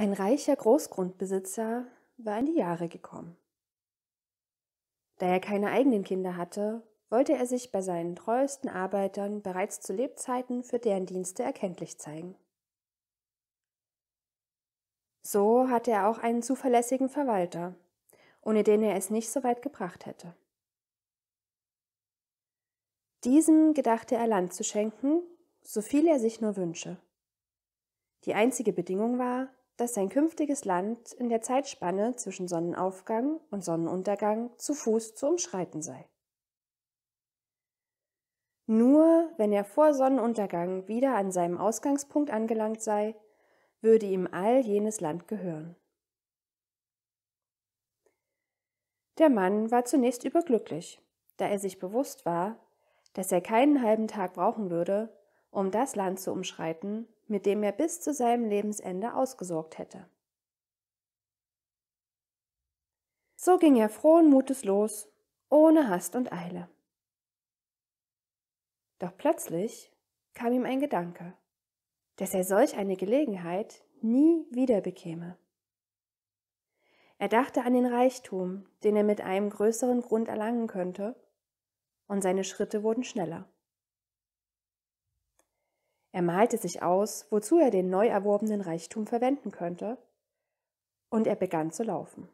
Ein reicher Großgrundbesitzer war in die Jahre gekommen. Da er keine eigenen Kinder hatte, wollte er sich bei seinen treuesten Arbeitern bereits zu Lebzeiten für deren Dienste erkenntlich zeigen. So hatte er auch einen zuverlässigen Verwalter, ohne den er es nicht so weit gebracht hätte. Diesem gedachte er Land zu schenken, so viel er sich nur wünsche. Die einzige Bedingung war, dass sein künftiges Land in der Zeitspanne zwischen Sonnenaufgang und Sonnenuntergang zu Fuß zu umschreiten sei. Nur wenn er vor Sonnenuntergang wieder an seinem Ausgangspunkt angelangt sei, würde ihm all jenes Land gehören. Der Mann war zunächst überglücklich, da er sich bewusst war, dass er keinen halben Tag brauchen würde, um das Land zu umschreiten, mit dem er bis zu seinem Lebensende ausgesorgt hätte. So ging er frohen Mutes los, ohne Hast und Eile. Doch plötzlich kam ihm ein Gedanke, dass er solch eine Gelegenheit nie wieder bekäme. Er dachte an den Reichtum, den er mit einem größeren Grund erlangen könnte, und seine Schritte wurden schneller. Er malte sich aus, wozu er den neu erworbenen Reichtum verwenden könnte, und er begann zu laufen.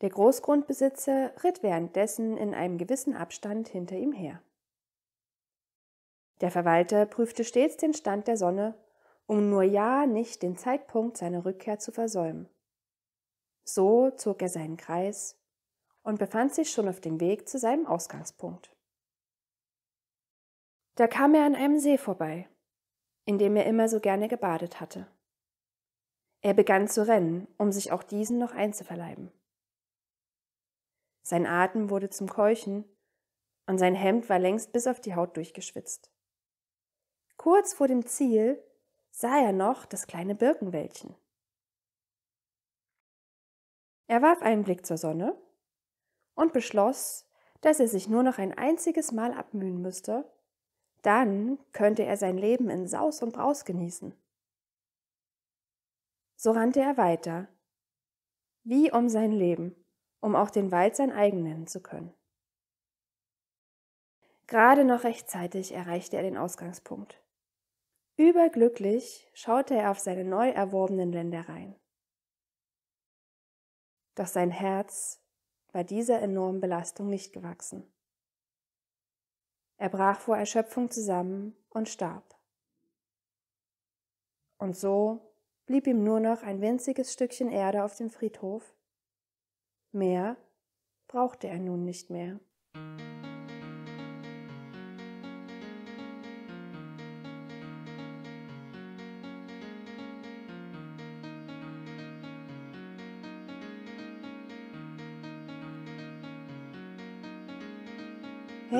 Der Großgrundbesitzer ritt währenddessen in einem gewissen Abstand hinter ihm her. Der Verwalter prüfte stets den Stand der Sonne, um nur ja nicht den Zeitpunkt seiner Rückkehr zu versäumen. So zog er seinen Kreis und befand sich schon auf dem Weg zu seinem Ausgangspunkt. Da kam er an einem See vorbei, in dem er immer so gerne gebadet hatte. Er begann zu rennen, um sich auch diesen noch einzuverleiben. Sein Atem wurde zum Keuchen und sein Hemd war längst bis auf die Haut durchgeschwitzt. Kurz vor dem Ziel sah er noch das kleine Birkenwäldchen. Er warf einen Blick zur Sonne und beschloss, dass er sich nur noch ein einziges Mal abmühen müsste, dann könnte er sein Leben in Saus und Braus genießen. So rannte er weiter, wie um sein Leben, um auch den Wald sein eigen nennen zu können. Gerade noch rechtzeitig erreichte er den Ausgangspunkt. Überglücklich schaute er auf seine neu erworbenen Ländereien. Doch sein Herz war dieser enormen Belastung nicht gewachsen. Er brach vor Erschöpfung zusammen und starb. Und so blieb ihm nur noch ein winziges Stückchen Erde auf dem Friedhof. Mehr brauchte er nun nicht mehr.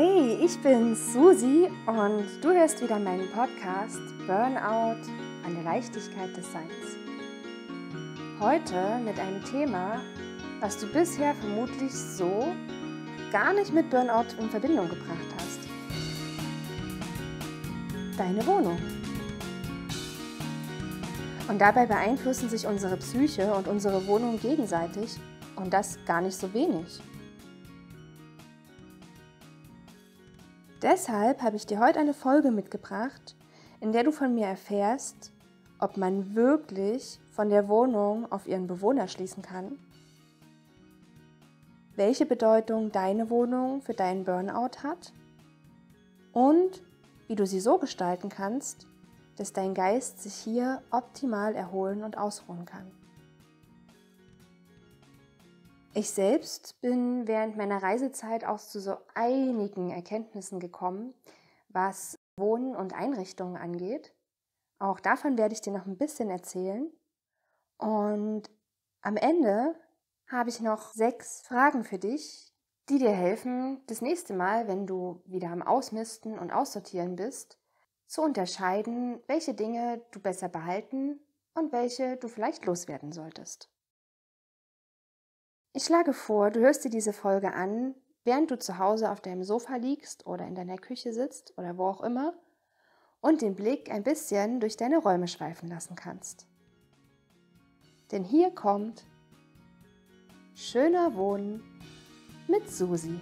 Hey, ich bin Susi und du hörst wieder meinen Podcast Burnout an der Leichtigkeit des Seins. Heute mit einem Thema, was du bisher vermutlich so gar nicht mit Burnout in Verbindung gebracht hast. Deine Wohnung. Und dabei beeinflussen sich unsere Psyche und unsere Wohnung gegenseitig und das gar nicht so wenig. Deshalb habe ich dir heute eine Folge mitgebracht, in der du von mir erfährst, ob man wirklich von der Wohnung auf ihren Bewohner schließen kann, welche Bedeutung deine Wohnung für deinen Burnout hat und wie du sie so gestalten kannst, dass dein Geist sich hier optimal erholen und ausruhen kann. Ich selbst bin während meiner Reisezeit auch zu so einigen Erkenntnissen gekommen, was Wohnen und Einrichtungen angeht. Auch davon werde ich dir noch ein bisschen erzählen. Und am Ende habe ich noch sechs Fragen für dich, die dir helfen, das nächste Mal, wenn du wieder am Ausmisten und Aussortieren bist, zu unterscheiden, welche Dinge du besser behalten und welche du vielleicht loswerden solltest. Ich schlage vor, du hörst dir diese Folge an, während du zu Hause auf deinem Sofa liegst oder in deiner Küche sitzt oder wo auch immer und den Blick ein bisschen durch deine Räume schweifen lassen kannst. Denn hier kommt Schöner Wohnen mit Susi.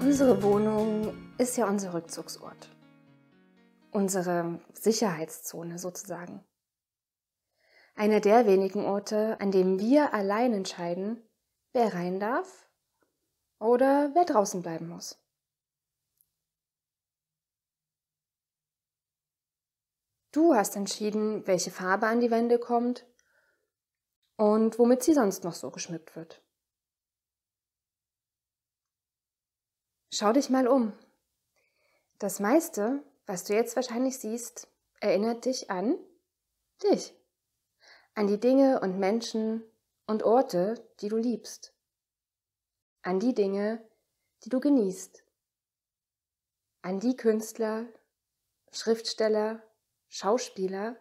Unsere Wohnung ist ja unser Rückzugsort unsere Sicherheitszone sozusagen. Einer der wenigen Orte, an dem wir allein entscheiden, wer rein darf oder wer draußen bleiben muss. Du hast entschieden, welche Farbe an die Wände kommt und womit sie sonst noch so geschmückt wird. Schau dich mal um. Das meiste was du jetzt wahrscheinlich siehst, erinnert dich an dich, an die Dinge und Menschen und Orte, die du liebst, an die Dinge, die du genießt, an die Künstler, Schriftsteller, Schauspieler,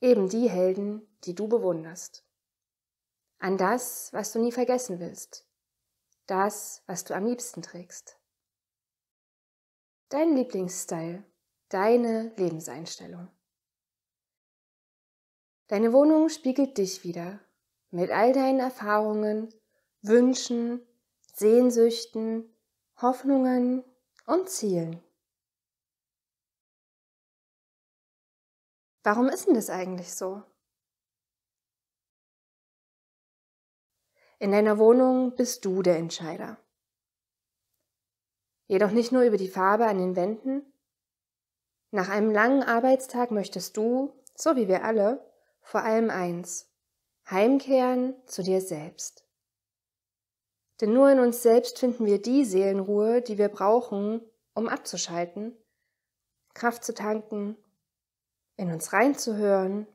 eben die Helden, die du bewunderst, an das, was du nie vergessen willst, das, was du am liebsten trägst. Dein Lieblingsstyle deine Lebenseinstellung. Deine Wohnung spiegelt dich wieder mit all deinen Erfahrungen, Wünschen, Sehnsüchten, Hoffnungen und Zielen. Warum ist denn das eigentlich so? In deiner Wohnung bist du der Entscheider. Jedoch nicht nur über die Farbe an den Wänden, nach einem langen Arbeitstag möchtest du, so wie wir alle, vor allem eins, heimkehren zu dir selbst. Denn nur in uns selbst finden wir die Seelenruhe, die wir brauchen, um abzuschalten, Kraft zu tanken, in uns reinzuhören,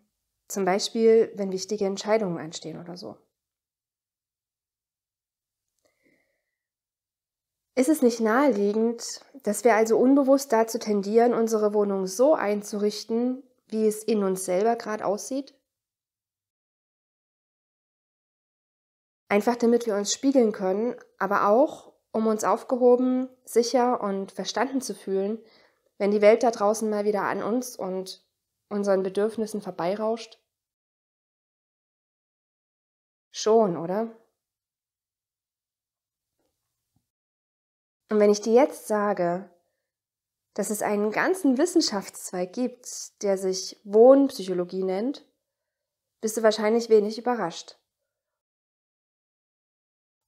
zum Beispiel wenn wichtige Entscheidungen anstehen oder so. Ist es nicht naheliegend, dass wir also unbewusst dazu tendieren, unsere Wohnung so einzurichten, wie es in uns selber gerade aussieht? Einfach damit wir uns spiegeln können, aber auch, um uns aufgehoben, sicher und verstanden zu fühlen, wenn die Welt da draußen mal wieder an uns und unseren Bedürfnissen vorbeirauscht? Schon, oder? Und wenn ich dir jetzt sage, dass es einen ganzen Wissenschaftszweig gibt, der sich Wohnpsychologie nennt, bist du wahrscheinlich wenig überrascht.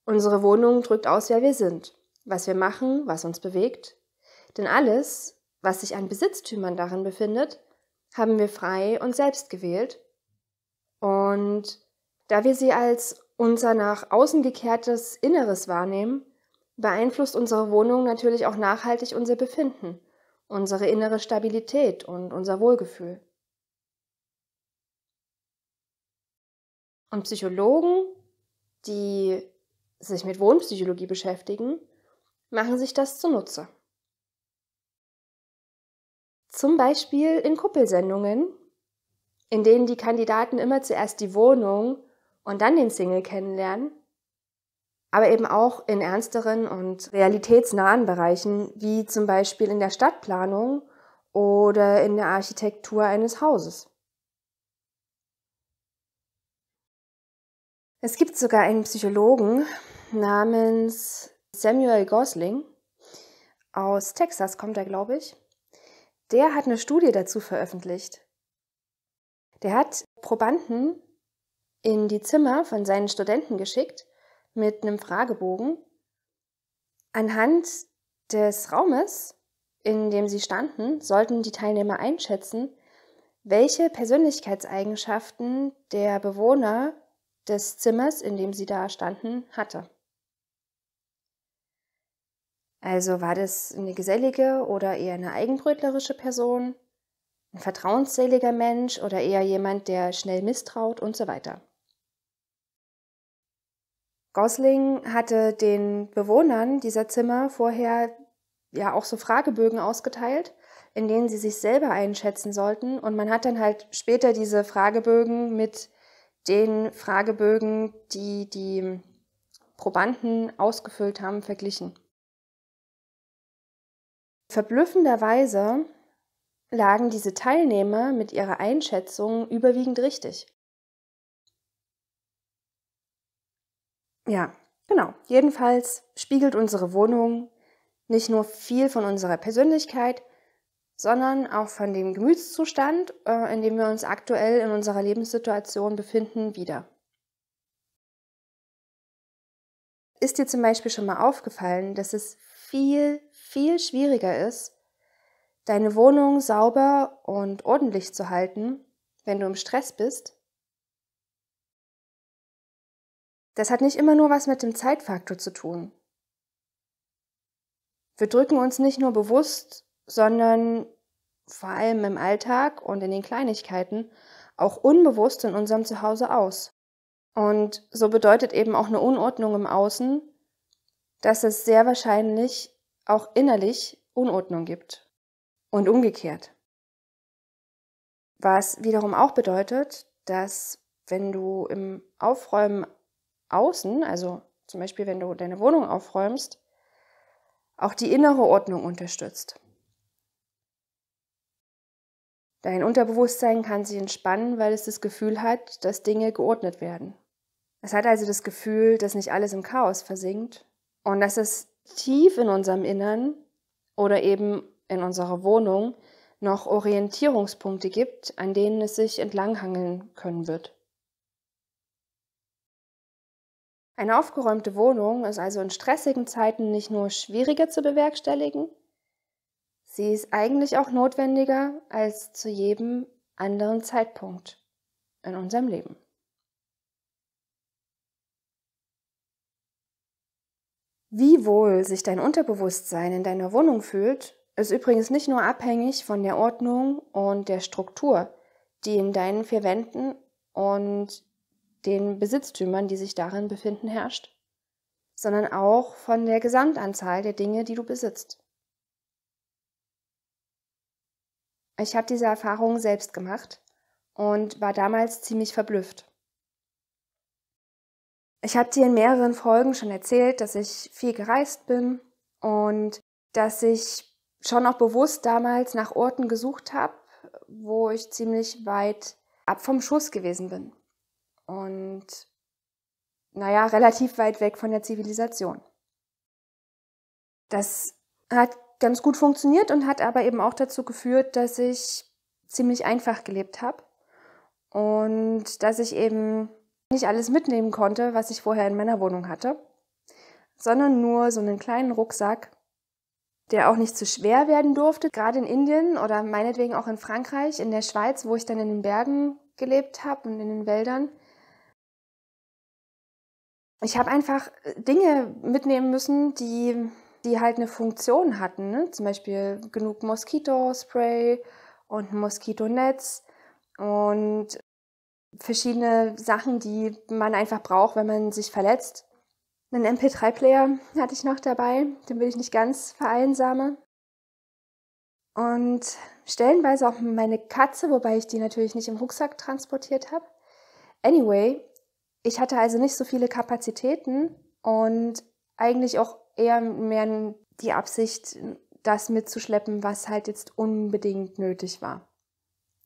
Unsere Wohnung drückt aus, wer wir sind, was wir machen, was uns bewegt. Denn alles, was sich an Besitztümern darin befindet, haben wir frei und selbst gewählt. Und da wir sie als unser nach außen gekehrtes Inneres wahrnehmen, beeinflusst unsere Wohnung natürlich auch nachhaltig unser Befinden, unsere innere Stabilität und unser Wohlgefühl. Und Psychologen, die sich mit Wohnpsychologie beschäftigen, machen sich das zunutze. Zum Beispiel in Kuppelsendungen, in denen die Kandidaten immer zuerst die Wohnung und dann den Single kennenlernen aber eben auch in ernsteren und realitätsnahen Bereichen, wie zum Beispiel in der Stadtplanung oder in der Architektur eines Hauses. Es gibt sogar einen Psychologen namens Samuel Gosling, aus Texas kommt er, glaube ich. Der hat eine Studie dazu veröffentlicht. Der hat Probanden in die Zimmer von seinen Studenten geschickt mit einem Fragebogen. Anhand des Raumes, in dem sie standen, sollten die Teilnehmer einschätzen, welche Persönlichkeitseigenschaften der Bewohner des Zimmers, in dem sie da standen, hatte. Also war das eine gesellige oder eher eine eigenbrötlerische Person, ein vertrauensseliger Mensch oder eher jemand, der schnell misstraut und so weiter. Gosling hatte den Bewohnern dieser Zimmer vorher ja auch so Fragebögen ausgeteilt, in denen sie sich selber einschätzen sollten. Und man hat dann halt später diese Fragebögen mit den Fragebögen, die die Probanden ausgefüllt haben, verglichen. Verblüffenderweise lagen diese Teilnehmer mit ihrer Einschätzung überwiegend richtig. Ja, genau. Jedenfalls spiegelt unsere Wohnung nicht nur viel von unserer Persönlichkeit, sondern auch von dem Gemütszustand, äh, in dem wir uns aktuell in unserer Lebenssituation befinden, wieder. Ist dir zum Beispiel schon mal aufgefallen, dass es viel, viel schwieriger ist, deine Wohnung sauber und ordentlich zu halten, wenn du im Stress bist, Das hat nicht immer nur was mit dem Zeitfaktor zu tun. Wir drücken uns nicht nur bewusst, sondern vor allem im Alltag und in den Kleinigkeiten auch unbewusst in unserem Zuhause aus. Und so bedeutet eben auch eine Unordnung im Außen, dass es sehr wahrscheinlich auch innerlich Unordnung gibt. Und umgekehrt. Was wiederum auch bedeutet, dass wenn du im Aufräumen außen, also zum Beispiel wenn du deine Wohnung aufräumst, auch die innere Ordnung unterstützt. Dein Unterbewusstsein kann sich entspannen, weil es das Gefühl hat, dass Dinge geordnet werden. Es hat also das Gefühl, dass nicht alles im Chaos versinkt und dass es tief in unserem Innern oder eben in unserer Wohnung noch Orientierungspunkte gibt, an denen es sich entlanghangeln können wird. Eine aufgeräumte Wohnung ist also in stressigen Zeiten nicht nur schwieriger zu bewerkstelligen, sie ist eigentlich auch notwendiger als zu jedem anderen Zeitpunkt in unserem Leben. Wie wohl sich dein Unterbewusstsein in deiner Wohnung fühlt, ist übrigens nicht nur abhängig von der Ordnung und der Struktur, die in deinen vier Wänden und den Besitztümern, die sich darin befinden, herrscht, sondern auch von der Gesamtanzahl der Dinge, die du besitzt. Ich habe diese Erfahrung selbst gemacht und war damals ziemlich verblüfft. Ich habe dir in mehreren Folgen schon erzählt, dass ich viel gereist bin und dass ich schon auch bewusst damals nach Orten gesucht habe, wo ich ziemlich weit ab vom Schuss gewesen bin und naja, relativ weit weg von der Zivilisation. Das hat ganz gut funktioniert und hat aber eben auch dazu geführt, dass ich ziemlich einfach gelebt habe und dass ich eben nicht alles mitnehmen konnte, was ich vorher in meiner Wohnung hatte, sondern nur so einen kleinen Rucksack, der auch nicht zu schwer werden durfte, gerade in Indien oder meinetwegen auch in Frankreich, in der Schweiz, wo ich dann in den Bergen gelebt habe und in den Wäldern ich habe einfach äh, Dinge mitnehmen müssen, die, die halt eine Funktion hatten. Ne? Zum Beispiel genug Moskitospray und ein Moskitonetz und verschiedene Sachen, die man einfach braucht, wenn man sich verletzt. Einen MP3-Player hatte ich noch dabei, den will ich nicht ganz vereinsamen. Und stellenweise auch meine Katze, wobei ich die natürlich nicht im Rucksack transportiert habe. Anyway, ich hatte also nicht so viele Kapazitäten und eigentlich auch eher mehr die Absicht, das mitzuschleppen, was halt jetzt unbedingt nötig war.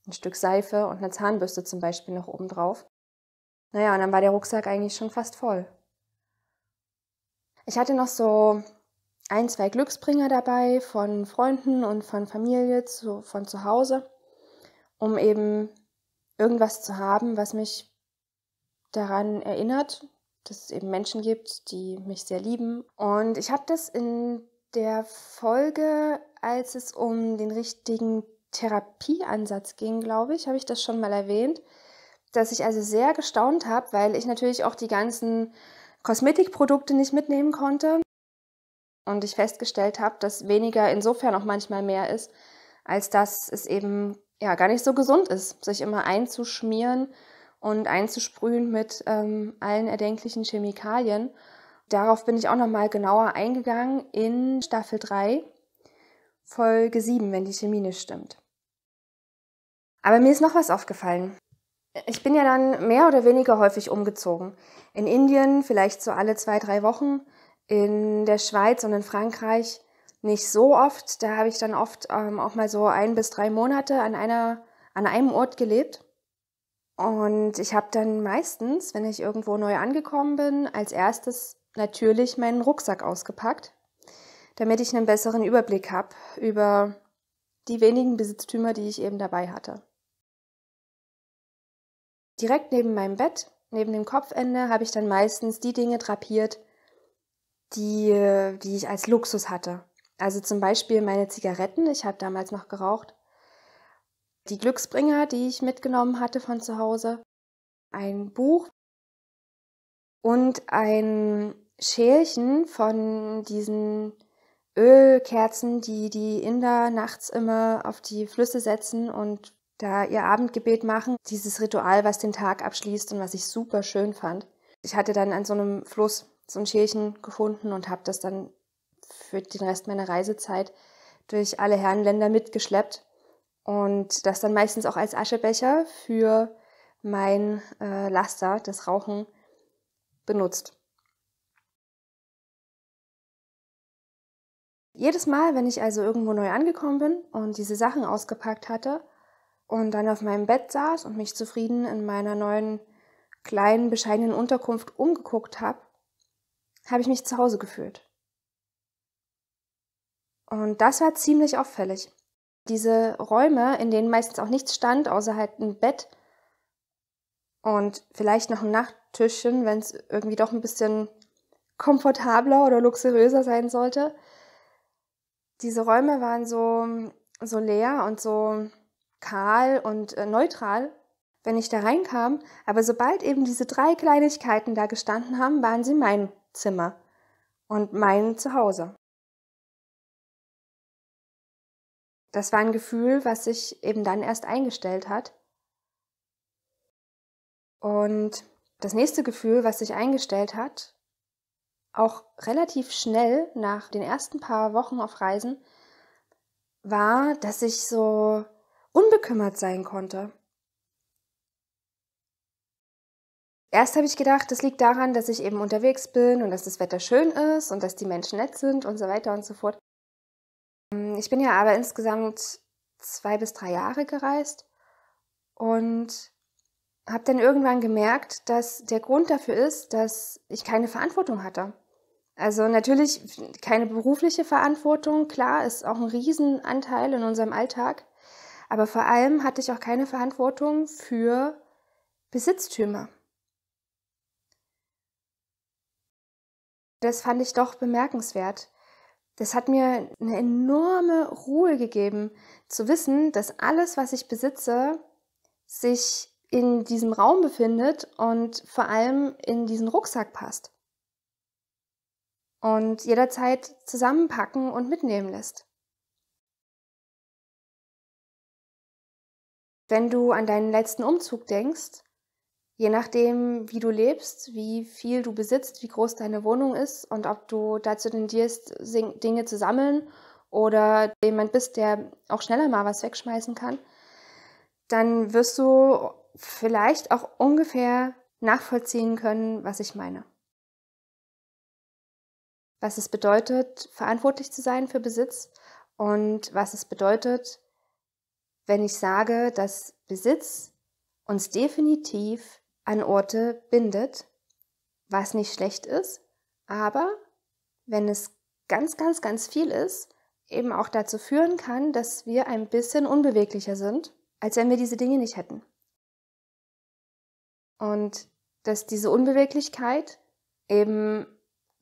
Ein Stück Seife und eine Zahnbürste zum Beispiel noch obendrauf. Naja, und dann war der Rucksack eigentlich schon fast voll. Ich hatte noch so ein, zwei Glücksbringer dabei von Freunden und von Familie, zu, von zu Hause, um eben irgendwas zu haben, was mich daran erinnert, dass es eben Menschen gibt, die mich sehr lieben. Und ich habe das in der Folge, als es um den richtigen Therapieansatz ging, glaube ich, habe ich das schon mal erwähnt, dass ich also sehr gestaunt habe, weil ich natürlich auch die ganzen Kosmetikprodukte nicht mitnehmen konnte und ich festgestellt habe, dass weniger insofern auch manchmal mehr ist, als dass es eben ja gar nicht so gesund ist, sich immer einzuschmieren und einzusprühen mit ähm, allen erdenklichen Chemikalien. Darauf bin ich auch nochmal genauer eingegangen in Staffel 3, Folge 7, wenn die Chemie nicht stimmt. Aber mir ist noch was aufgefallen. Ich bin ja dann mehr oder weniger häufig umgezogen. In Indien vielleicht so alle zwei, drei Wochen, in der Schweiz und in Frankreich nicht so oft. Da habe ich dann oft ähm, auch mal so ein bis drei Monate an, einer, an einem Ort gelebt. Und ich habe dann meistens, wenn ich irgendwo neu angekommen bin, als erstes natürlich meinen Rucksack ausgepackt, damit ich einen besseren Überblick habe über die wenigen Besitztümer, die ich eben dabei hatte. Direkt neben meinem Bett, neben dem Kopfende, habe ich dann meistens die Dinge drapiert, die, die ich als Luxus hatte. Also zum Beispiel meine Zigaretten, ich habe damals noch geraucht, die Glücksbringer, die ich mitgenommen hatte von zu Hause, ein Buch und ein Schälchen von diesen Ölkerzen, die die Inder nachts immer auf die Flüsse setzen und da ihr Abendgebet machen. Dieses Ritual, was den Tag abschließt und was ich super schön fand. Ich hatte dann an so einem Fluss so ein Schälchen gefunden und habe das dann für den Rest meiner Reisezeit durch alle Herrenländer mitgeschleppt und das dann meistens auch als Aschebecher für mein äh, Laster, das Rauchen, benutzt. Jedes Mal, wenn ich also irgendwo neu angekommen bin und diese Sachen ausgepackt hatte und dann auf meinem Bett saß und mich zufrieden in meiner neuen kleinen bescheidenen Unterkunft umgeguckt habe, habe ich mich zu Hause gefühlt. Und das war ziemlich auffällig diese Räume, in denen meistens auch nichts stand, außer halt ein Bett und vielleicht noch ein Nachttischchen, wenn es irgendwie doch ein bisschen komfortabler oder luxuriöser sein sollte. Diese Räume waren so, so leer und so kahl und äh, neutral, wenn ich da reinkam. Aber sobald eben diese drei Kleinigkeiten da gestanden haben, waren sie mein Zimmer und mein Zuhause. Das war ein Gefühl, was sich eben dann erst eingestellt hat. Und das nächste Gefühl, was sich eingestellt hat, auch relativ schnell nach den ersten paar Wochen auf Reisen, war, dass ich so unbekümmert sein konnte. Erst habe ich gedacht, das liegt daran, dass ich eben unterwegs bin und dass das Wetter schön ist und dass die Menschen nett sind und so weiter und so fort. Ähm, ich bin ja aber insgesamt zwei bis drei Jahre gereist und habe dann irgendwann gemerkt, dass der Grund dafür ist, dass ich keine Verantwortung hatte. Also natürlich keine berufliche Verantwortung, klar, ist auch ein Riesenanteil in unserem Alltag. Aber vor allem hatte ich auch keine Verantwortung für Besitztümer. Das fand ich doch bemerkenswert. Das hat mir eine enorme Ruhe gegeben, zu wissen, dass alles, was ich besitze, sich in diesem Raum befindet und vor allem in diesen Rucksack passt. Und jederzeit zusammenpacken und mitnehmen lässt. Wenn du an deinen letzten Umzug denkst, Je nachdem, wie du lebst, wie viel du besitzt, wie groß deine Wohnung ist und ob du dazu tendierst, Dinge zu sammeln oder jemand bist, der auch schneller mal was wegschmeißen kann, dann wirst du vielleicht auch ungefähr nachvollziehen können, was ich meine. Was es bedeutet, verantwortlich zu sein für Besitz und was es bedeutet, wenn ich sage, dass Besitz uns definitiv an Orte bindet, was nicht schlecht ist, aber wenn es ganz, ganz, ganz viel ist, eben auch dazu führen kann, dass wir ein bisschen unbeweglicher sind, als wenn wir diese Dinge nicht hätten. Und dass diese Unbeweglichkeit eben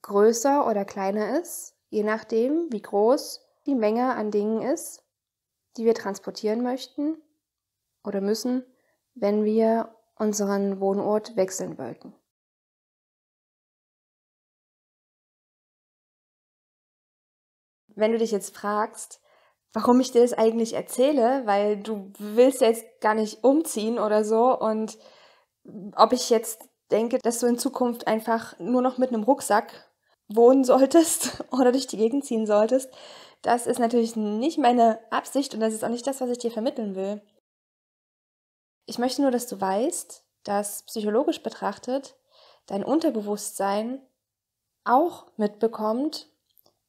größer oder kleiner ist, je nachdem, wie groß die Menge an Dingen ist, die wir transportieren möchten oder müssen, wenn wir unseren Wohnort wechseln wollten. Wenn du dich jetzt fragst, warum ich dir das eigentlich erzähle, weil du willst ja jetzt gar nicht umziehen oder so und ob ich jetzt denke, dass du in Zukunft einfach nur noch mit einem Rucksack wohnen solltest oder durch die Gegend ziehen solltest, das ist natürlich nicht meine Absicht und das ist auch nicht das, was ich dir vermitteln will. Ich möchte nur, dass du weißt, dass psychologisch betrachtet dein Unterbewusstsein auch mitbekommt,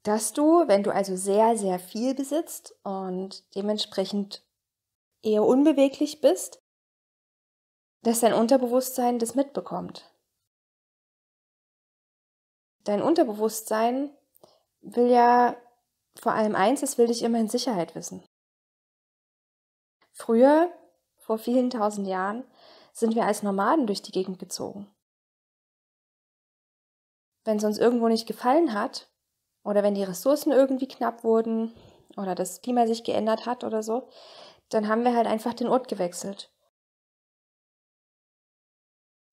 dass du, wenn du also sehr, sehr viel besitzt und dementsprechend eher unbeweglich bist, dass dein Unterbewusstsein das mitbekommt. Dein Unterbewusstsein will ja vor allem eins, es will dich immer in Sicherheit wissen. Früher vor vielen tausend Jahren, sind wir als Nomaden durch die Gegend gezogen. Wenn es uns irgendwo nicht gefallen hat, oder wenn die Ressourcen irgendwie knapp wurden, oder das Klima sich geändert hat oder so, dann haben wir halt einfach den Ort gewechselt.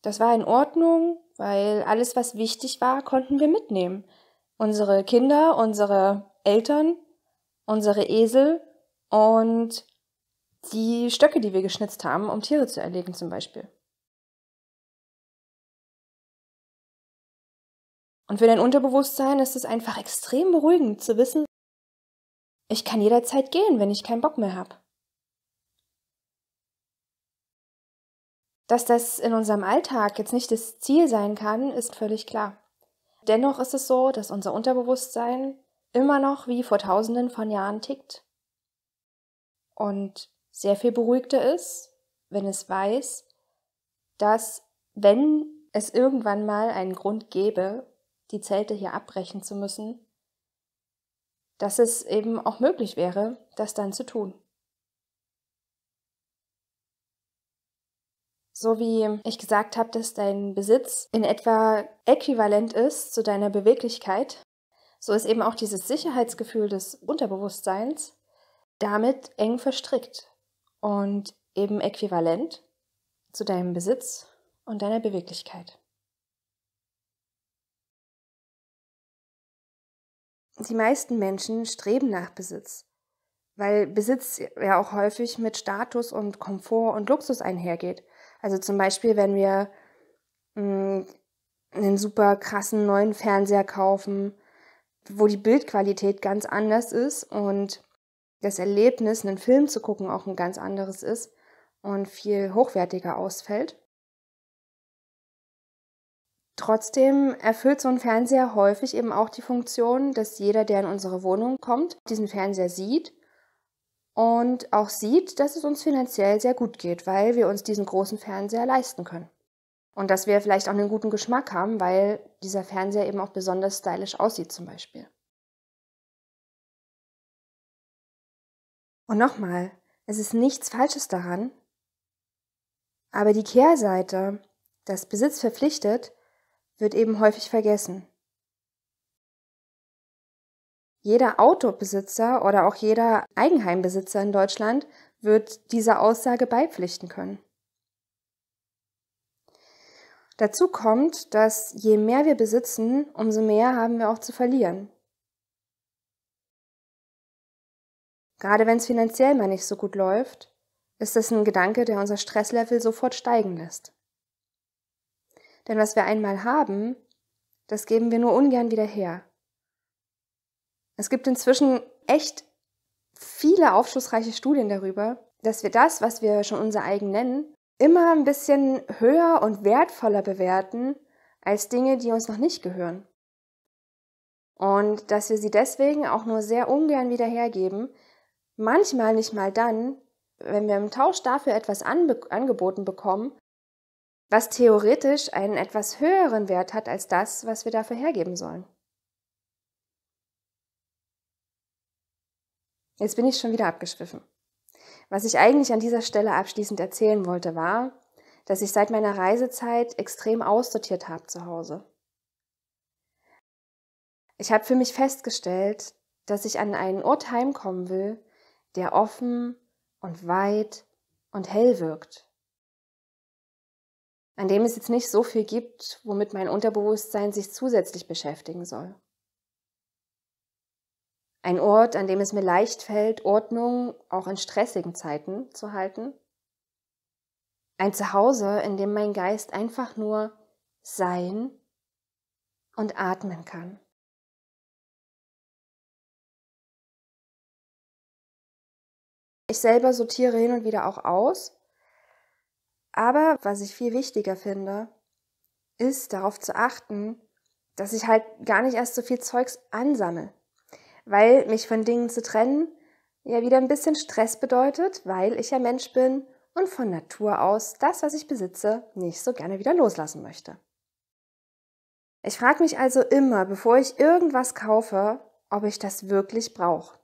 Das war in Ordnung, weil alles, was wichtig war, konnten wir mitnehmen. Unsere Kinder, unsere Eltern, unsere Esel und die Stöcke, die wir geschnitzt haben, um Tiere zu erlegen zum Beispiel. Und für dein Unterbewusstsein ist es einfach extrem beruhigend zu wissen, ich kann jederzeit gehen, wenn ich keinen Bock mehr habe. Dass das in unserem Alltag jetzt nicht das Ziel sein kann, ist völlig klar. Dennoch ist es so, dass unser Unterbewusstsein immer noch wie vor tausenden von Jahren tickt. Und sehr viel beruhigter ist, wenn es weiß, dass wenn es irgendwann mal einen Grund gäbe, die Zelte hier abbrechen zu müssen, dass es eben auch möglich wäre, das dann zu tun. So wie ich gesagt habe, dass dein Besitz in etwa äquivalent ist zu deiner Beweglichkeit, so ist eben auch dieses Sicherheitsgefühl des Unterbewusstseins damit eng verstrickt und eben äquivalent zu deinem Besitz und deiner Beweglichkeit. Die meisten Menschen streben nach Besitz, weil Besitz ja auch häufig mit Status und Komfort und Luxus einhergeht. Also zum Beispiel, wenn wir hm, einen super krassen neuen Fernseher kaufen, wo die Bildqualität ganz anders ist und das Erlebnis, einen Film zu gucken, auch ein ganz anderes ist und viel hochwertiger ausfällt. Trotzdem erfüllt so ein Fernseher häufig eben auch die Funktion, dass jeder, der in unsere Wohnung kommt, diesen Fernseher sieht und auch sieht, dass es uns finanziell sehr gut geht, weil wir uns diesen großen Fernseher leisten können. Und dass wir vielleicht auch einen guten Geschmack haben, weil dieser Fernseher eben auch besonders stylisch aussieht zum Beispiel. Und nochmal, es ist nichts Falsches daran, aber die Kehrseite, das Besitz verpflichtet, wird eben häufig vergessen. Jeder Autobesitzer oder auch jeder Eigenheimbesitzer in Deutschland wird dieser Aussage beipflichten können. Dazu kommt, dass je mehr wir besitzen, umso mehr haben wir auch zu verlieren. Gerade wenn es finanziell mal nicht so gut läuft, ist das ein Gedanke, der unser Stresslevel sofort steigen lässt. Denn was wir einmal haben, das geben wir nur ungern wieder her. Es gibt inzwischen echt viele aufschlussreiche Studien darüber, dass wir das, was wir schon unser eigen nennen, immer ein bisschen höher und wertvoller bewerten als Dinge, die uns noch nicht gehören. Und dass wir sie deswegen auch nur sehr ungern wieder hergeben, Manchmal nicht mal dann, wenn wir im Tausch dafür etwas angeboten bekommen, was theoretisch einen etwas höheren Wert hat als das, was wir dafür hergeben sollen. Jetzt bin ich schon wieder abgeschwiffen. Was ich eigentlich an dieser Stelle abschließend erzählen wollte, war, dass ich seit meiner Reisezeit extrem aussortiert habe zu Hause. Ich habe für mich festgestellt, dass ich an einen Ort heimkommen will, der offen und weit und hell wirkt. An dem es jetzt nicht so viel gibt, womit mein Unterbewusstsein sich zusätzlich beschäftigen soll. Ein Ort, an dem es mir leicht fällt, Ordnung auch in stressigen Zeiten zu halten. Ein Zuhause, in dem mein Geist einfach nur sein und atmen kann. Ich selber sortiere hin und wieder auch aus. Aber was ich viel wichtiger finde, ist darauf zu achten, dass ich halt gar nicht erst so viel Zeugs ansammle. Weil mich von Dingen zu trennen ja wieder ein bisschen Stress bedeutet, weil ich ja Mensch bin und von Natur aus das, was ich besitze, nicht so gerne wieder loslassen möchte. Ich frage mich also immer, bevor ich irgendwas kaufe, ob ich das wirklich brauche.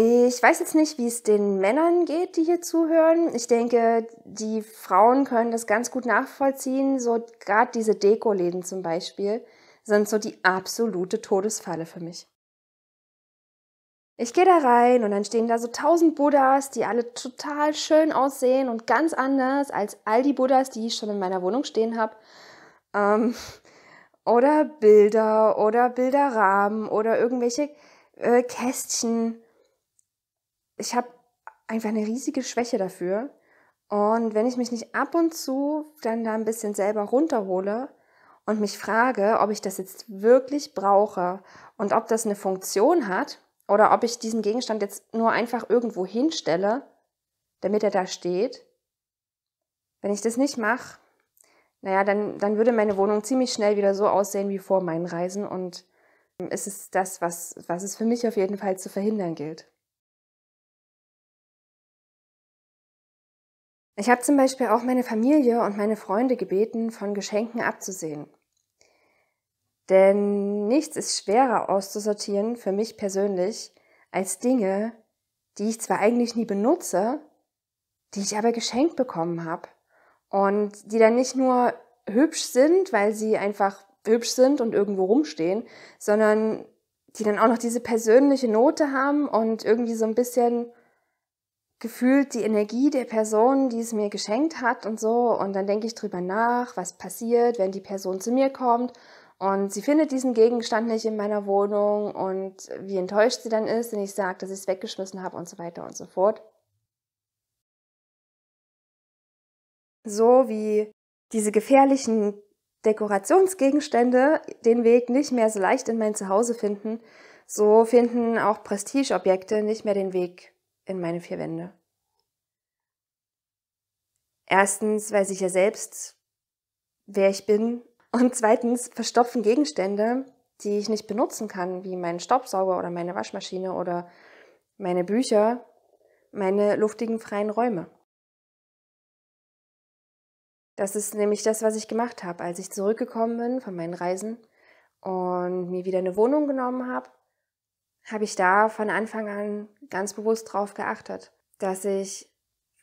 Ich weiß jetzt nicht, wie es den Männern geht, die hier zuhören. Ich denke, die Frauen können das ganz gut nachvollziehen. So gerade diese Dekoläden zum Beispiel sind so die absolute Todesfalle für mich. Ich gehe da rein und dann stehen da so tausend Buddhas, die alle total schön aussehen und ganz anders als all die Buddhas, die ich schon in meiner Wohnung stehen habe. Ähm, oder Bilder oder Bilderrahmen oder irgendwelche äh, Kästchen ich habe einfach eine riesige Schwäche dafür. Und wenn ich mich nicht ab und zu dann da ein bisschen selber runterhole und mich frage, ob ich das jetzt wirklich brauche und ob das eine Funktion hat oder ob ich diesen Gegenstand jetzt nur einfach irgendwo hinstelle, damit er da steht, wenn ich das nicht mache, naja, dann, dann würde meine Wohnung ziemlich schnell wieder so aussehen wie vor meinen Reisen und ist es das, was, was es für mich auf jeden Fall zu verhindern gilt. Ich habe zum Beispiel auch meine Familie und meine Freunde gebeten, von Geschenken abzusehen. Denn nichts ist schwerer auszusortieren für mich persönlich als Dinge, die ich zwar eigentlich nie benutze, die ich aber geschenkt bekommen habe. Und die dann nicht nur hübsch sind, weil sie einfach hübsch sind und irgendwo rumstehen, sondern die dann auch noch diese persönliche Note haben und irgendwie so ein bisschen gefühlt die Energie der Person, die es mir geschenkt hat und so. Und dann denke ich drüber nach, was passiert, wenn die Person zu mir kommt und sie findet diesen Gegenstand nicht in meiner Wohnung und wie enttäuscht sie dann ist, wenn ich sage, dass ich es weggeschmissen habe und so weiter und so fort. So wie diese gefährlichen Dekorationsgegenstände den Weg nicht mehr so leicht in mein Zuhause finden, so finden auch Prestigeobjekte nicht mehr den Weg in meine vier Wände. Erstens weiß ich ja selbst, wer ich bin. Und zweitens verstopfen Gegenstände, die ich nicht benutzen kann, wie meinen Staubsauger oder meine Waschmaschine oder meine Bücher, meine luftigen freien Räume. Das ist nämlich das, was ich gemacht habe, als ich zurückgekommen bin von meinen Reisen und mir wieder eine Wohnung genommen habe habe ich da von Anfang an ganz bewusst darauf geachtet, dass ich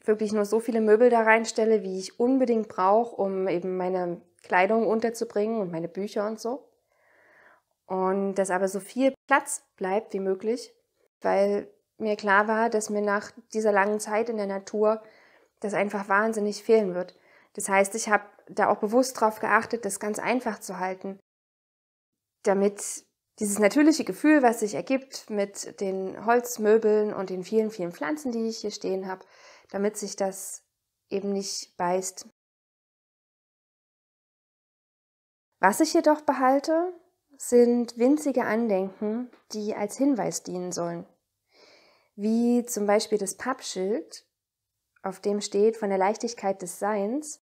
wirklich nur so viele Möbel da reinstelle, wie ich unbedingt brauche, um eben meine Kleidung unterzubringen und meine Bücher und so. Und dass aber so viel Platz bleibt wie möglich, weil mir klar war, dass mir nach dieser langen Zeit in der Natur das einfach wahnsinnig fehlen wird. Das heißt, ich habe da auch bewusst darauf geachtet, das ganz einfach zu halten, damit dieses natürliche Gefühl, was sich ergibt mit den Holzmöbeln und den vielen, vielen Pflanzen, die ich hier stehen habe, damit sich das eben nicht beißt. Was ich jedoch behalte, sind winzige Andenken, die als Hinweis dienen sollen. Wie zum Beispiel das Pappschild, auf dem steht von der Leichtigkeit des Seins,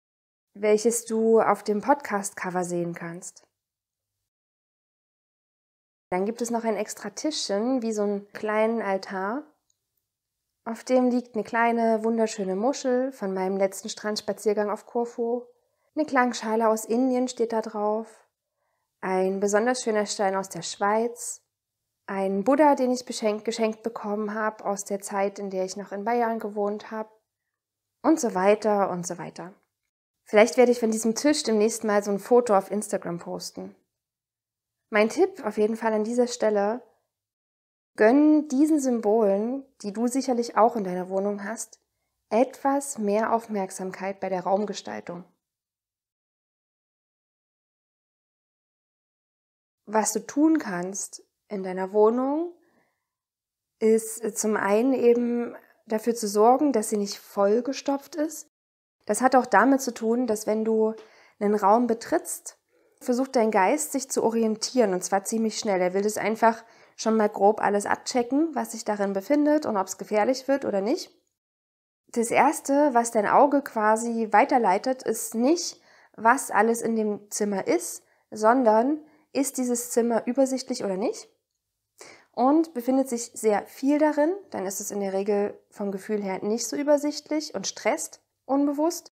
welches du auf dem Podcast-Cover sehen kannst. Dann gibt es noch ein extra Tischchen, wie so einen kleinen Altar. Auf dem liegt eine kleine, wunderschöne Muschel von meinem letzten Strandspaziergang auf Korfu. Eine Klangschale aus Indien steht da drauf. Ein besonders schöner Stein aus der Schweiz. Ein Buddha, den ich geschenkt bekommen habe aus der Zeit, in der ich noch in Bayern gewohnt habe. Und so weiter und so weiter. Vielleicht werde ich von diesem Tisch demnächst mal so ein Foto auf Instagram posten. Mein Tipp auf jeden Fall an dieser Stelle, gönn diesen Symbolen, die du sicherlich auch in deiner Wohnung hast, etwas mehr Aufmerksamkeit bei der Raumgestaltung. Was du tun kannst in deiner Wohnung, ist äh, zum einen eben dafür zu sorgen, dass sie nicht vollgestopft ist. Das hat auch damit zu tun, dass wenn du einen Raum betrittst, versucht dein Geist sich zu orientieren und zwar ziemlich schnell. Er will das einfach schon mal grob alles abchecken, was sich darin befindet und ob es gefährlich wird oder nicht. Das Erste, was dein Auge quasi weiterleitet, ist nicht, was alles in dem Zimmer ist, sondern ist dieses Zimmer übersichtlich oder nicht. Und befindet sich sehr viel darin, dann ist es in der Regel vom Gefühl her nicht so übersichtlich und stresst unbewusst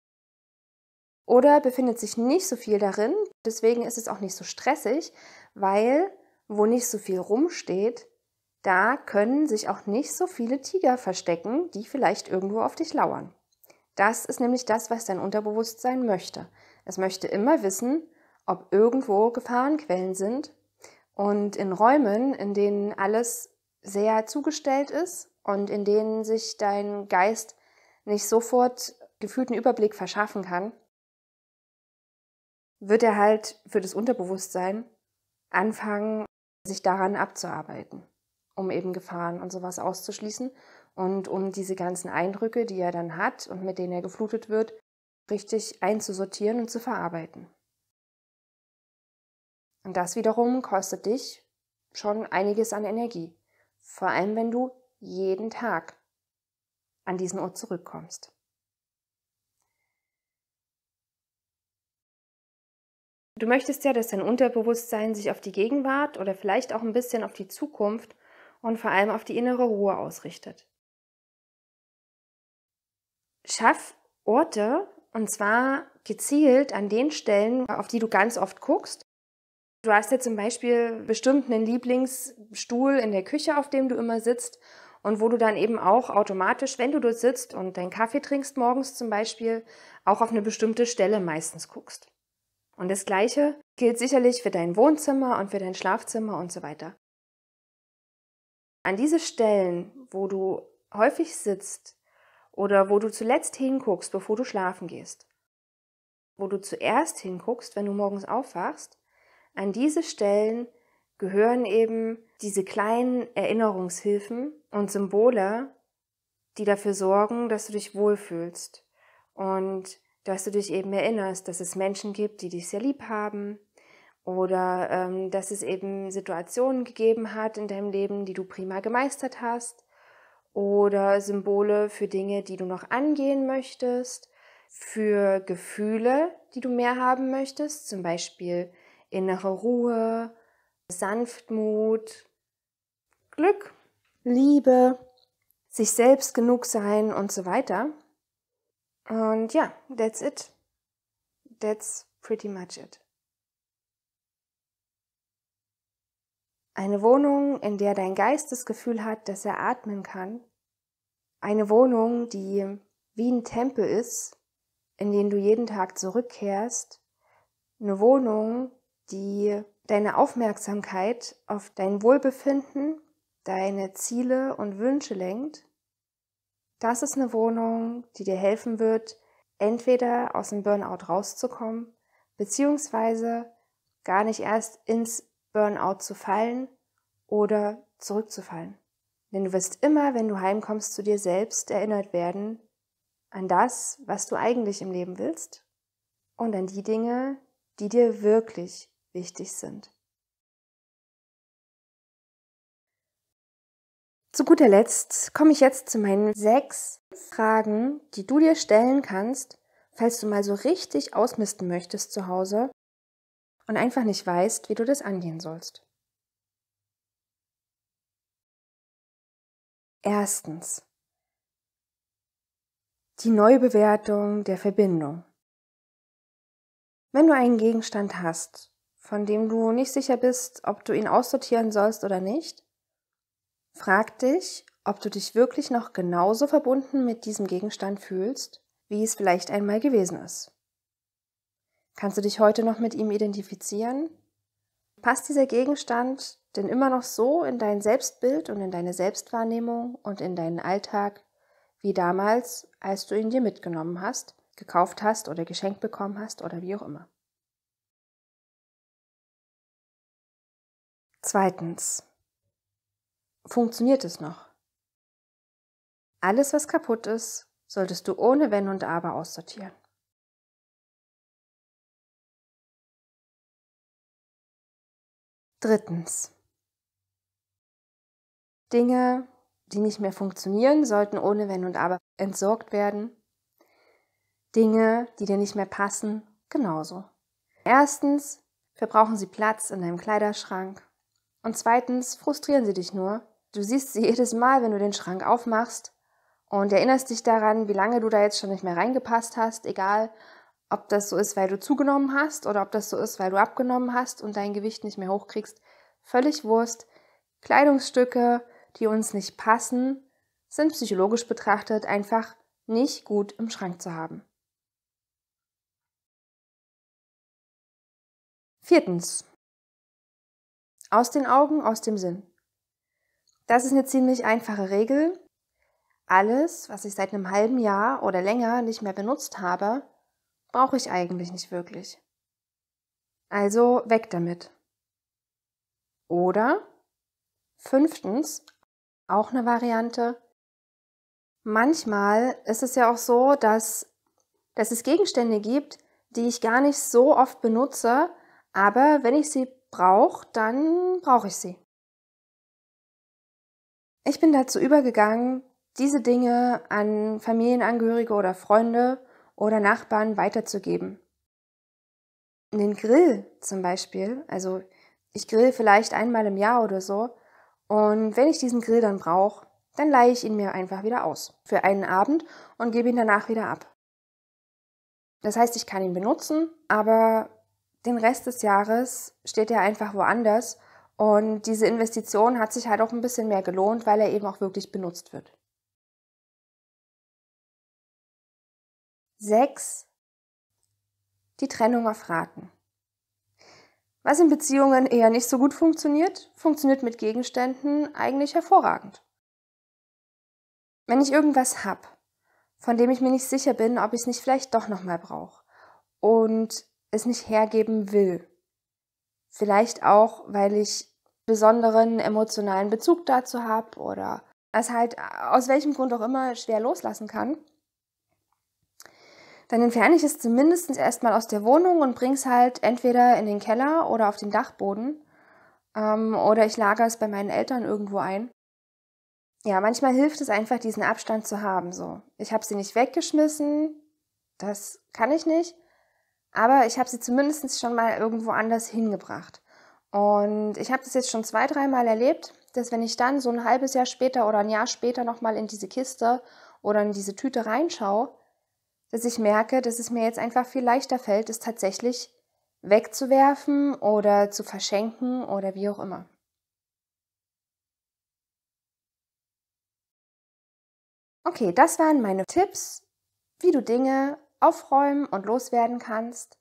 oder befindet sich nicht so viel darin. Deswegen ist es auch nicht so stressig, weil wo nicht so viel rumsteht, da können sich auch nicht so viele Tiger verstecken, die vielleicht irgendwo auf dich lauern. Das ist nämlich das, was dein Unterbewusstsein möchte. Es möchte immer wissen, ob irgendwo Gefahrenquellen sind. Und in Räumen, in denen alles sehr zugestellt ist und in denen sich dein Geist nicht sofort gefühlten Überblick verschaffen kann, wird er halt für das Unterbewusstsein anfangen, sich daran abzuarbeiten, um eben Gefahren und sowas auszuschließen und um diese ganzen Eindrücke, die er dann hat und mit denen er geflutet wird, richtig einzusortieren und zu verarbeiten. Und das wiederum kostet dich schon einiges an Energie, vor allem wenn du jeden Tag an diesen Ort zurückkommst. Du möchtest ja, dass dein Unterbewusstsein sich auf die Gegenwart oder vielleicht auch ein bisschen auf die Zukunft und vor allem auf die innere Ruhe ausrichtet. Schaff Orte, und zwar gezielt an den Stellen, auf die du ganz oft guckst. Du hast ja zum Beispiel bestimmt einen Lieblingsstuhl in der Küche, auf dem du immer sitzt und wo du dann eben auch automatisch, wenn du dort sitzt und deinen Kaffee trinkst morgens zum Beispiel, auch auf eine bestimmte Stelle meistens guckst. Und das Gleiche gilt sicherlich für dein Wohnzimmer und für dein Schlafzimmer und so weiter. An diese Stellen, wo du häufig sitzt oder wo du zuletzt hinguckst, bevor du schlafen gehst, wo du zuerst hinguckst, wenn du morgens aufwachst, an diese Stellen gehören eben diese kleinen Erinnerungshilfen und Symbole, die dafür sorgen, dass du dich wohlfühlst und dass du dich eben erinnerst, dass es Menschen gibt, die dich sehr lieb haben oder ähm, dass es eben Situationen gegeben hat in deinem Leben, die du prima gemeistert hast oder Symbole für Dinge, die du noch angehen möchtest, für Gefühle, die du mehr haben möchtest, zum Beispiel innere Ruhe, Sanftmut, Glück, Liebe, sich selbst genug sein und so weiter. Und ja, that's it. That's pretty much it. Eine Wohnung, in der dein Geist das Gefühl hat, dass er atmen kann. Eine Wohnung, die wie ein Tempel ist, in den du jeden Tag zurückkehrst. Eine Wohnung, die deine Aufmerksamkeit auf dein Wohlbefinden, deine Ziele und Wünsche lenkt. Das ist eine Wohnung, die dir helfen wird, entweder aus dem Burnout rauszukommen, beziehungsweise gar nicht erst ins Burnout zu fallen oder zurückzufallen. Denn du wirst immer, wenn du heimkommst zu dir selbst, erinnert werden an das, was du eigentlich im Leben willst und an die Dinge, die dir wirklich wichtig sind. Zu guter Letzt komme ich jetzt zu meinen sechs Fragen, die du dir stellen kannst, falls du mal so richtig ausmisten möchtest zu Hause und einfach nicht weißt, wie du das angehen sollst. Erstens. Die Neubewertung der Verbindung. Wenn du einen Gegenstand hast, von dem du nicht sicher bist, ob du ihn aussortieren sollst oder nicht, Frag dich, ob du dich wirklich noch genauso verbunden mit diesem Gegenstand fühlst, wie es vielleicht einmal gewesen ist. Kannst du dich heute noch mit ihm identifizieren? Passt dieser Gegenstand denn immer noch so in dein Selbstbild und in deine Selbstwahrnehmung und in deinen Alltag wie damals, als du ihn dir mitgenommen hast, gekauft hast oder geschenkt bekommen hast oder wie auch immer? Zweitens funktioniert es noch? Alles, was kaputt ist, solltest du ohne Wenn und Aber aussortieren. Drittens. Dinge, die nicht mehr funktionieren, sollten ohne Wenn und Aber entsorgt werden. Dinge, die dir nicht mehr passen, genauso. Erstens verbrauchen sie Platz in deinem Kleiderschrank. Und zweitens frustrieren sie dich nur, Du siehst sie jedes Mal, wenn du den Schrank aufmachst und erinnerst dich daran, wie lange du da jetzt schon nicht mehr reingepasst hast, egal ob das so ist, weil du zugenommen hast oder ob das so ist, weil du abgenommen hast und dein Gewicht nicht mehr hochkriegst. Völlig Wurst. Kleidungsstücke, die uns nicht passen, sind psychologisch betrachtet einfach nicht gut im Schrank zu haben. Viertens. Aus den Augen, aus dem Sinn. Das ist eine ziemlich einfache Regel. Alles, was ich seit einem halben Jahr oder länger nicht mehr benutzt habe, brauche ich eigentlich nicht wirklich. Also weg damit. Oder fünftens, auch eine Variante, manchmal ist es ja auch so, dass, dass es Gegenstände gibt, die ich gar nicht so oft benutze, aber wenn ich sie brauche, dann brauche ich sie. Ich bin dazu übergegangen, diese Dinge an Familienangehörige oder Freunde oder Nachbarn weiterzugeben. Den Grill zum Beispiel, also ich grill vielleicht einmal im Jahr oder so, und wenn ich diesen Grill dann brauche, dann leihe ich ihn mir einfach wieder aus für einen Abend und gebe ihn danach wieder ab. Das heißt, ich kann ihn benutzen, aber den Rest des Jahres steht er einfach woanders und diese Investition hat sich halt auch ein bisschen mehr gelohnt, weil er eben auch wirklich benutzt wird. 6. Die Trennung auf Raten. Was in Beziehungen eher nicht so gut funktioniert, funktioniert mit Gegenständen eigentlich hervorragend. Wenn ich irgendwas hab, von dem ich mir nicht sicher bin, ob ich es nicht vielleicht doch nochmal brauche und es nicht hergeben will, Vielleicht auch, weil ich besonderen emotionalen Bezug dazu habe oder es halt aus welchem Grund auch immer schwer loslassen kann. Dann entferne ich es zumindest erstmal aus der Wohnung und bringe es halt entweder in den Keller oder auf den Dachboden. Ähm, oder ich lagere es bei meinen Eltern irgendwo ein. Ja, manchmal hilft es einfach, diesen Abstand zu haben. So, ich habe sie nicht weggeschmissen, das kann ich nicht. Aber ich habe sie zumindest schon mal irgendwo anders hingebracht. Und ich habe das jetzt schon zwei, dreimal erlebt, dass wenn ich dann so ein halbes Jahr später oder ein Jahr später nochmal in diese Kiste oder in diese Tüte reinschaue, dass ich merke, dass es mir jetzt einfach viel leichter fällt, es tatsächlich wegzuwerfen oder zu verschenken oder wie auch immer. Okay, das waren meine Tipps, wie du Dinge aufräumen und loswerden kannst,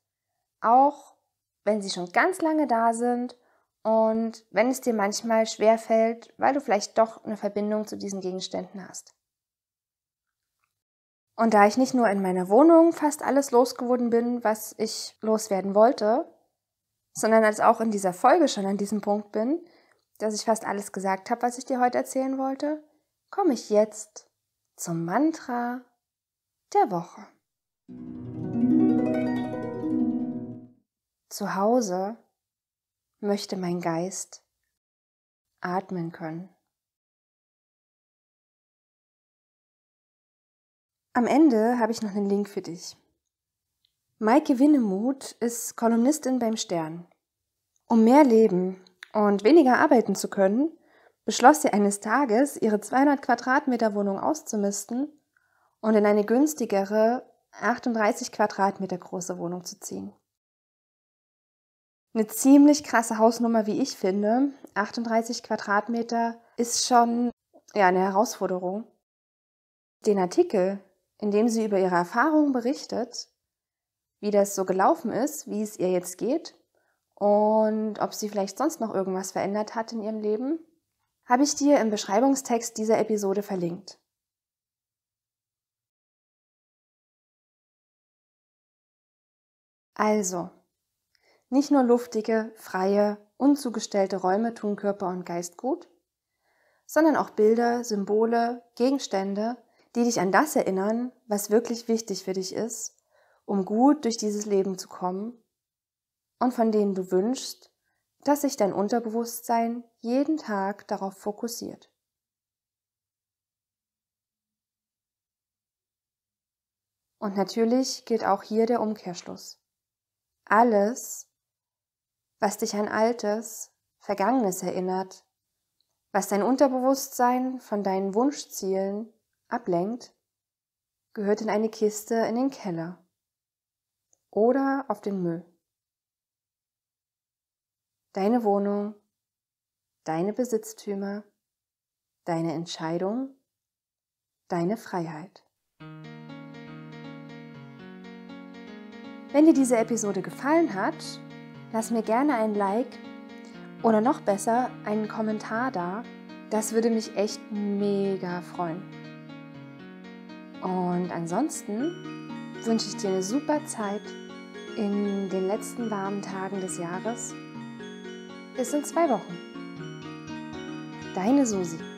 auch wenn sie schon ganz lange da sind und wenn es dir manchmal schwer fällt, weil du vielleicht doch eine Verbindung zu diesen Gegenständen hast. Und da ich nicht nur in meiner Wohnung fast alles losgeworden bin, was ich loswerden wollte, sondern als auch in dieser Folge schon an diesem Punkt bin, dass ich fast alles gesagt habe, was ich dir heute erzählen wollte, komme ich jetzt zum Mantra der Woche. Zu Hause möchte mein Geist atmen können. Am Ende habe ich noch einen Link für dich. Maike Winnemuth ist Kolumnistin beim Stern. Um mehr Leben und weniger arbeiten zu können, beschloss sie eines Tages, ihre 200 Quadratmeter Wohnung auszumisten und in eine günstigere 38 Quadratmeter große Wohnung zu ziehen. Eine ziemlich krasse Hausnummer, wie ich finde. 38 Quadratmeter ist schon ja, eine Herausforderung. Den Artikel, in dem sie über ihre Erfahrungen berichtet, wie das so gelaufen ist, wie es ihr jetzt geht und ob sie vielleicht sonst noch irgendwas verändert hat in ihrem Leben, habe ich dir im Beschreibungstext dieser Episode verlinkt. Also, nicht nur luftige, freie, unzugestellte Räume tun Körper und Geist gut, sondern auch Bilder, Symbole, Gegenstände, die dich an das erinnern, was wirklich wichtig für dich ist, um gut durch dieses Leben zu kommen und von denen du wünschst, dass sich dein Unterbewusstsein jeden Tag darauf fokussiert. Und natürlich gilt auch hier der Umkehrschluss alles, was dich an Altes, Vergangenes erinnert, was dein Unterbewusstsein von deinen Wunschzielen ablenkt, gehört in eine Kiste in den Keller oder auf den Müll. Deine Wohnung, deine Besitztümer, deine Entscheidung, deine Freiheit. Wenn dir diese Episode gefallen hat, lass mir gerne ein Like oder noch besser einen Kommentar da. Das würde mich echt mega freuen. Und ansonsten wünsche ich dir eine super Zeit in den letzten warmen Tagen des Jahres. Bis in zwei Wochen. Deine Susi.